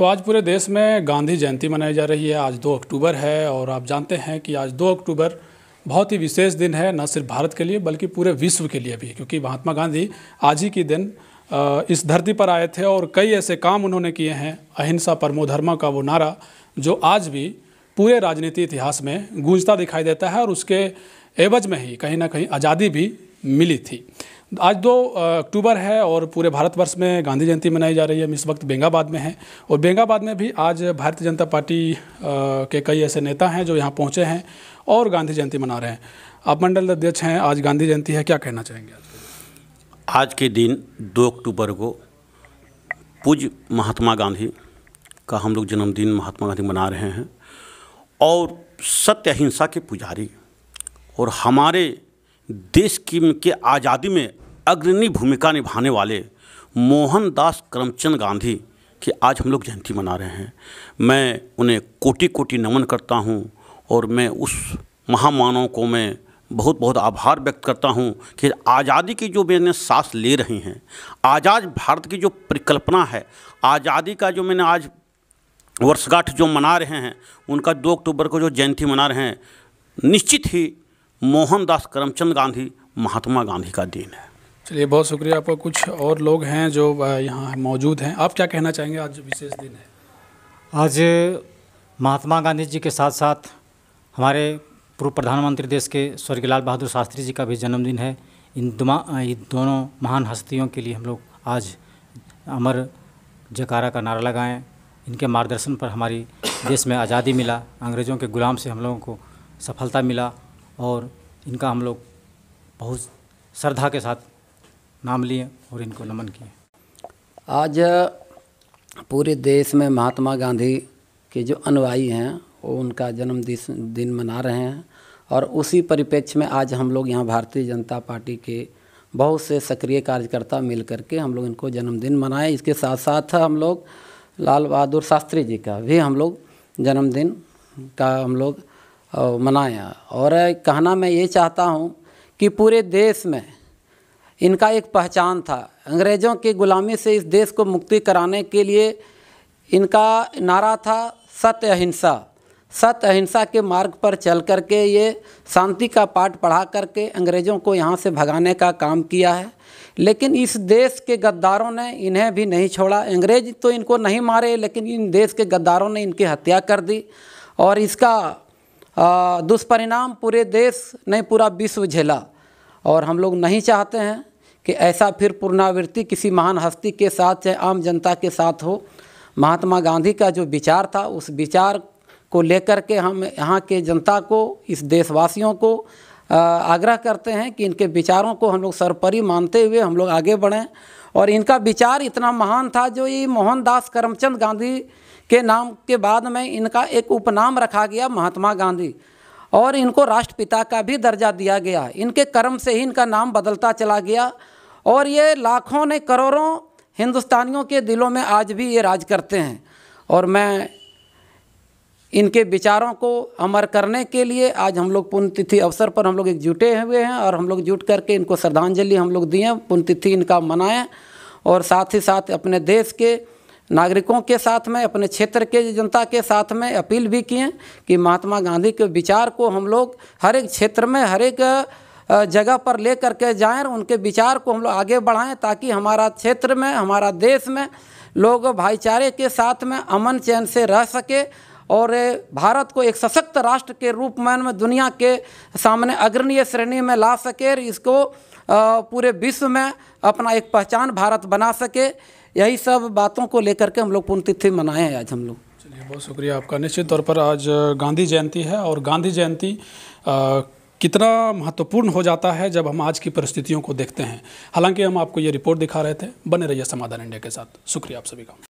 तो आज पूरे देश में गांधी जयंती मनाई जा रही है आज 2 अक्टूबर है और आप जानते हैं कि आज 2 अक्टूबर बहुत ही विशेष दिन है न सिर्फ भारत के लिए बल्कि पूरे विश्व के लिए भी क्योंकि महात्मा गांधी आज ही के दिन इस धरती पर आए थे और कई ऐसे काम उन्होंने किए हैं अहिंसा परमोधर्मा का वो नारा जो आज भी पूरे राजनीति इतिहास में गूंजता दिखाई देता है और उसके एवज में ही कहीं ना कहीं आज़ादी भी मिली थी आज दो अक्टूबर है और पूरे भारतवर्ष में गांधी जयंती मनाई जा रही है हम इस वक्त बेंगाबाद में हैं और बेंगाबाद में भी आज भारतीय जनता पार्टी के कई ऐसे नेता हैं जो यहाँ पहुँचे हैं और गांधी जयंती मना रहे हैं आप मंडल अध्यक्ष हैं आज गांधी जयंती है क्या कहना चाहेंगे आज के दिन दो अक्टूबर को पूज महात्मा गांधी का हम लोग जन्मदिन महात्मा गांधी मना रहे हैं और सत्य अहिंसा के पुजारी और हमारे देश की के आज़ादी में अग्रणी भूमिका निभाने वाले मोहनदास करमचंद गांधी की आज हम लोग जयंती मना रहे हैं मैं उन्हें कोटि कोटि नमन करता हूं और मैं उस महामानव को मैं बहुत बहुत आभार व्यक्त करता हूं कि आज़ादी की जो मैंने सांस ले रही हैं आज़ाद भारत की जो परिकल्पना है आज़ादी का जो मैंने आज वर्षगांठ जो मना रहे हैं उनका दो अक्टूबर को जो जयंती मना रहे हैं निश्चित ही मोहनदास करमचंद गांधी महात्मा गांधी का दिन है चलिए बहुत शुक्रिया आपका कुछ और लोग हैं जो यहाँ मौजूद हैं आप क्या कहना चाहेंगे आज विशेष दिन है आज महात्मा गांधी जी के साथ साथ हमारे पूर्व प्रधानमंत्री देश के स्वर्गीय लाल बहादुर शास्त्री जी का भी जन्मदिन है इन इन दोनों महान हस्तियों के लिए हम लोग आज अमर जकारा का नारा लगाएं इनके मार्गदर्शन पर हमारी देश में आज़ादी मिला अंग्रेज़ों के गुलाम से हम लोगों को सफलता मिला और इनका हम लोग बहुत श्रद्धा के साथ नाम लिए और इनको नमन किए आज पूरे देश में महात्मा गांधी के जो अनुयायी हैं वो उनका जन्म दिन मना रहे हैं और उसी परिप्रेक्ष्य में आज हम लोग यहाँ भारतीय जनता पार्टी के बहुत से सक्रिय कार्यकर्ता मिल करके हम लोग इनको जन्मदिन मनाए इसके साथ साथ हम लोग लाल बहादुर शास्त्री जी का भी हम लोग जन्मदिन का हम लोग मनाया और कहना मैं ये चाहता हूँ कि पूरे देश में इनका एक पहचान था अंग्रेज़ों की गुलामी से इस देश को मुक्ति कराने के लिए इनका नारा था सत्य अहिंसा सत्य अहिंसा के मार्ग पर चल कर के ये शांति का पाठ पढ़ा करके अंग्रेज़ों को यहाँ से भगाने का काम किया है लेकिन इस देश के गद्दारों ने इन्हें भी नहीं छोड़ा अंग्रेज तो इनको नहीं मारे लेकिन इन देश के गद्दारों ने इनकी हत्या कर दी और इसका दुष्परिणाम पूरे देश नहीं पूरा विश्व झेला और हम लोग नहीं चाहते हैं कि ऐसा फिर पुनरावृत्ति किसी महान हस्ती के साथ चाहे आम जनता के साथ हो महात्मा गांधी का जो विचार था उस विचार को लेकर के हम यहाँ के जनता को इस देशवासियों को आग्रह करते हैं कि इनके विचारों को हम लोग सर्वपरि मानते हुए हम लोग आगे बढ़ें और इनका विचार इतना महान था जो ये मोहनदास करमचंद गांधी के नाम के बाद में इनका एक उपनाम रखा गया महात्मा गांधी और इनको राष्ट्रपिता का भी दर्जा दिया गया इनके कर्म से ही इनका नाम बदलता चला गया और ये लाखों ने करोड़ों हिंदुस्तानियों के दिलों में आज भी ये राज करते हैं और मैं इनके विचारों को अमर करने के लिए आज हम लोग पुण्यतिथि अवसर पर हम लोग एकजुटे हुए हैं और हम लोग जुट करके इनको श्रद्धांजलि हम लोग दिए पुण्यतिथि इनका मनाएं और साथ ही साथ अपने देश के नागरिकों के साथ में अपने क्षेत्र के जनता के साथ में अपील भी किए कि महात्मा गांधी के विचार को हम लोग हर एक क्षेत्र में हर एक जगह पर ले करके जाएँ उनके विचार को हम लोग आगे बढ़ाएँ ताकि हमारा क्षेत्र में हमारा देश में लोग भाईचारे के साथ में अमन चैन से रह सके और भारत को एक सशक्त राष्ट्र के रूप में दुनिया के सामने अग्रणीय श्रेणी में ला सके इसको पूरे विश्व में अपना एक पहचान भारत बना सके यही सब बातों को लेकर के हम लोग पुण्यतिथि मनाए हैं आज हम लोग चलिए बहुत शुक्रिया आपका निश्चित तौर पर आज गांधी जयंती है और गांधी जयंती कितना महत्वपूर्ण हो जाता है जब हम आज की परिस्थितियों को देखते हैं हालांकि हम आपको ये रिपोर्ट दिखा रहे थे बने रहिए समाधान इंडिया के साथ शुक्रिया आप सभी का